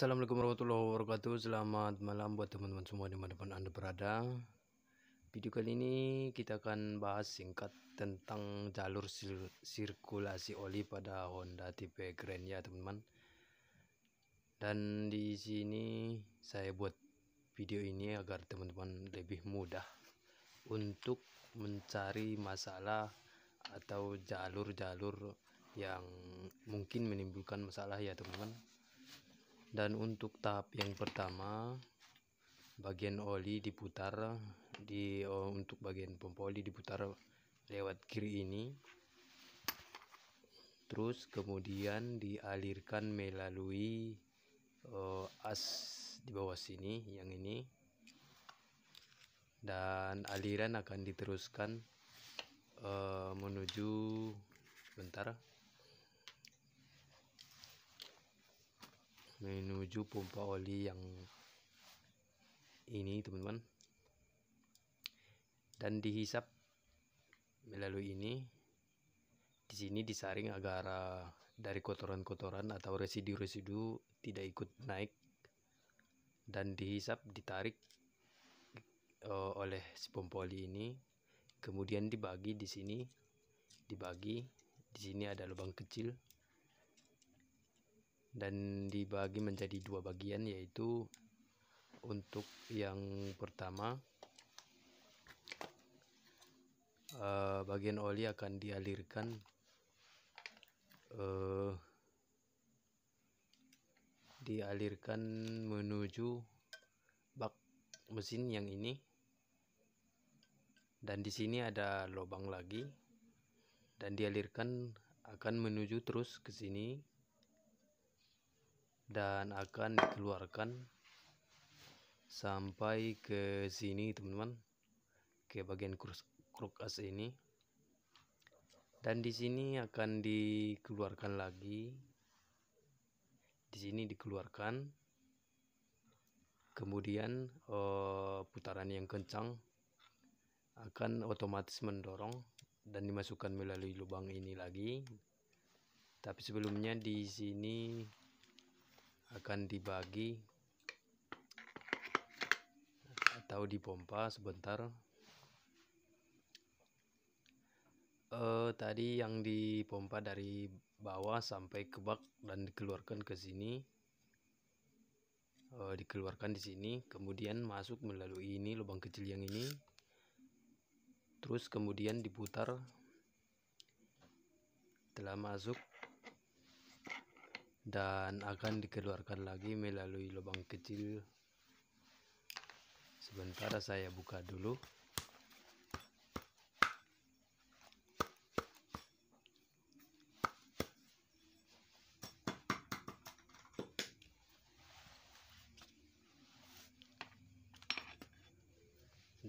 Assalamualaikum warahmatullahi wabarakatuh Selamat malam buat teman-teman semua di pun anda berada Video kali ini kita akan bahas singkat tentang jalur sir sirkulasi oli pada Honda tipe Grand ya teman-teman Dan di sini saya buat video ini agar teman-teman lebih mudah Untuk mencari masalah atau jalur-jalur yang mungkin menimbulkan masalah ya teman-teman dan untuk tahap yang pertama bagian oli diputar di oh, untuk bagian pompa oli diputar lewat kiri ini terus kemudian dialirkan melalui oh, as di bawah sini yang ini dan aliran akan diteruskan uh, menuju bentar menuju pompa oli yang ini teman-teman dan dihisap melalui ini di sini disaring agar eh, dari kotoran-kotoran atau residu-residu tidak ikut naik dan dihisap ditarik eh, oleh si pompa oli ini kemudian dibagi di sini dibagi di sini ada lubang kecil dan dibagi menjadi dua bagian yaitu untuk yang pertama uh, bagian oli akan dialirkan uh, dialirkan menuju bak mesin yang ini dan di sini ada lubang lagi dan dialirkan akan menuju terus ke sini dan akan dikeluarkan sampai ke sini teman-teman ke bagian kruk, kruk as ini dan di sini akan dikeluarkan lagi di sini dikeluarkan kemudian eh, putaran yang kencang akan otomatis mendorong dan dimasukkan melalui lubang ini lagi tapi sebelumnya di sini akan dibagi atau dipompa sebentar uh, tadi yang dipompa dari bawah sampai ke bak dan dikeluarkan ke sini uh, dikeluarkan di sini kemudian masuk melalui ini lubang kecil yang ini terus kemudian diputar telah masuk dan akan dikeluarkan lagi melalui lubang kecil sebentar saya buka dulu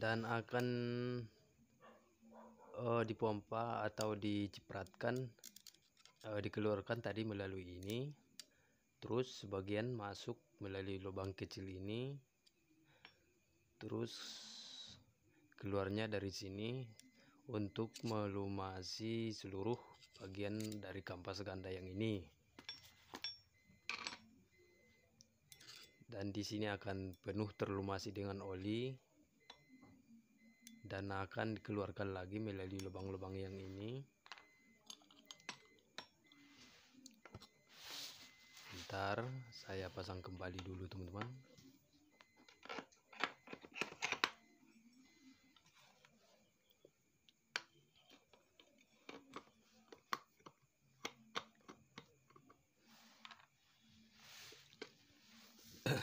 dan akan uh, dipompa atau dicipratkan uh, dikeluarkan tadi melalui ini terus sebagian masuk melalui lubang kecil ini terus keluarnya dari sini untuk melumasi seluruh bagian dari kampas ganda yang ini dan di sini akan penuh terlumasi dengan oli dan akan dikeluarkan lagi melalui lubang-lubang yang ini sebentar saya pasang kembali dulu teman-teman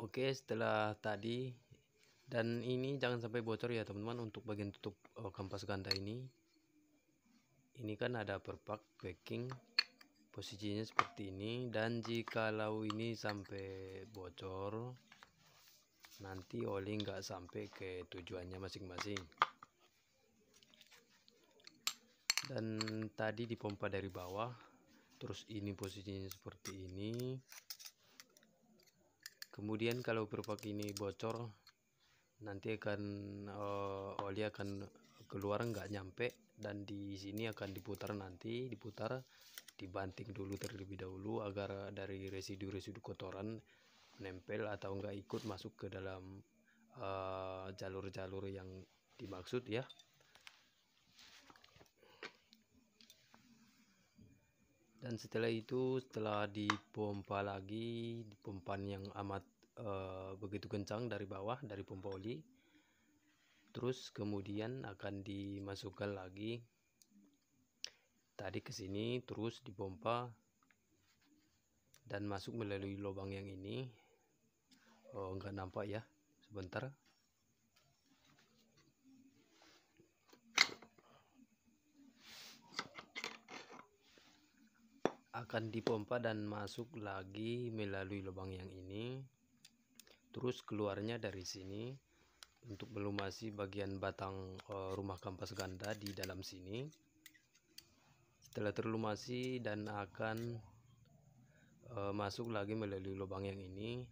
Oke setelah tadi dan ini jangan sampai bocor ya teman-teman untuk bagian tutup eh, kampas ganda ini ini kan ada perpak packing posisinya seperti ini dan jikalau ini sampai bocor nanti oli nggak sampai ke tujuannya masing-masing dan tadi dipompa dari bawah terus ini posisinya seperti ini kemudian kalau perpak ini bocor nanti akan uh, oli akan keluar nggak nyampe dan di sini akan diputar nanti diputar dibanting dulu terlebih dahulu agar dari residu-residu kotoran nempel atau enggak ikut masuk ke dalam eh, jalur-jalur uh, yang dimaksud ya dan setelah itu setelah dipompa lagi pompan yang amat uh, begitu kencang dari bawah dari pompa oli terus kemudian akan dimasukkan lagi tadi ke sini terus dipompa dan masuk melalui lubang yang ini oh enggak nampak ya sebentar akan dipompa dan masuk lagi melalui lubang yang ini terus keluarnya dari sini untuk melumasi bagian batang uh, rumah kampas ganda di dalam sini setelah terlumasi dan akan uh, masuk lagi melalui lubang yang ini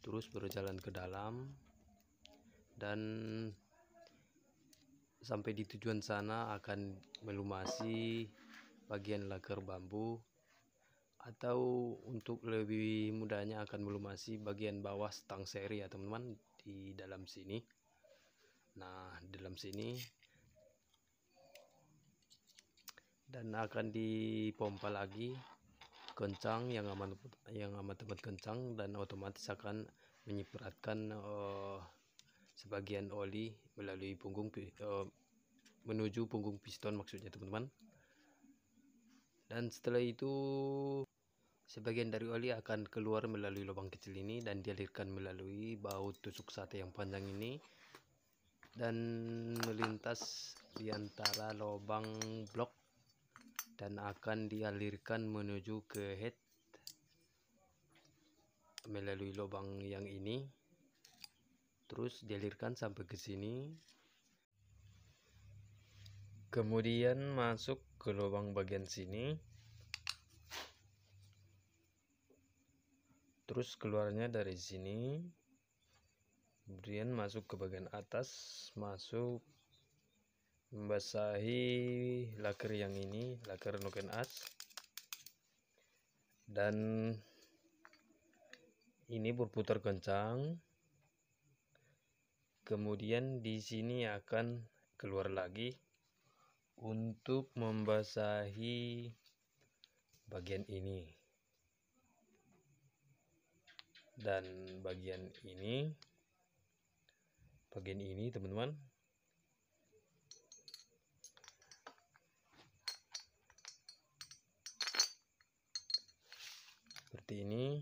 terus berjalan ke dalam dan sampai di tujuan sana akan melumasi bagian laker bambu atau untuk lebih mudahnya akan melumasi bagian bawah stang seri ya teman-teman di dalam sini nah dalam sini dan akan dipompa lagi kencang yang aman yang amat amat kencang dan otomatis akan menyipratkan uh, eh, sebagian oli melalui punggung uh, menuju punggung piston maksudnya teman-teman dan setelah itu sebagian dari oli akan keluar melalui lubang kecil ini dan dialirkan melalui baut tusuk sate yang panjang ini dan melintas di antara lubang blok dan akan dialirkan menuju ke head melalui lubang yang ini terus dialirkan sampai ke sini kemudian masuk ke lubang bagian sini terus keluarnya dari sini kemudian masuk ke bagian atas masuk membasahi laker yang ini laker noken as dan ini berputar kencang kemudian di sini akan keluar lagi untuk membasahi bagian ini dan bagian ini bagian ini teman-teman seperti ini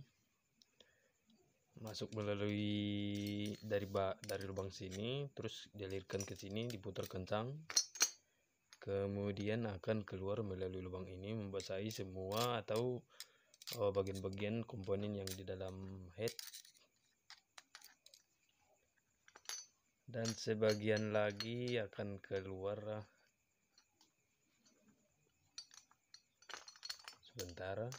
masuk melalui dari bak dari lubang sini terus dialirkan ke sini diputar kencang kemudian akan keluar melalui lubang ini membasahi semua atau eh, bagian-bagian komponen yang di dalam head dan sebagian lagi akan keluar sebentar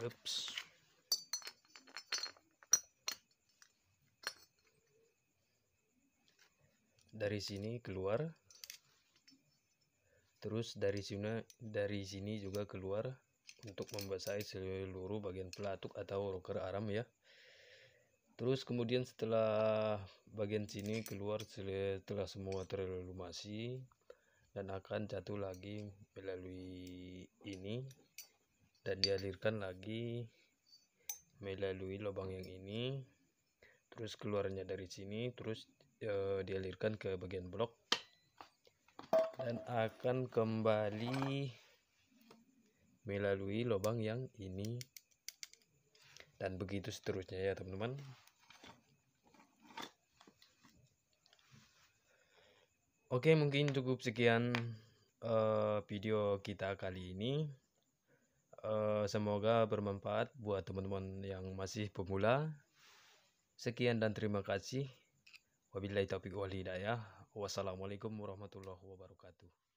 ups dari sini keluar terus dari sini dari sini juga keluar untuk membasahi seluruh bagian pelatuk atau rocker arm ya terus kemudian setelah bagian sini keluar setelah semua terlumasi dan akan jatuh lagi melalui ini dan dialirkan lagi melalui lubang yang ini terus keluarnya dari sini terus e, dialirkan ke bagian blok dan akan kembali melalui lubang yang ini dan begitu seterusnya ya teman-teman Oke, mungkin cukup sekian uh, video kita kali ini. Uh, semoga bermanfaat buat teman-teman yang masih pemula. Sekian dan terima kasih. Wabillahi taufiq wal hidayah. Wassalamualaikum warahmatullahi wabarakatuh.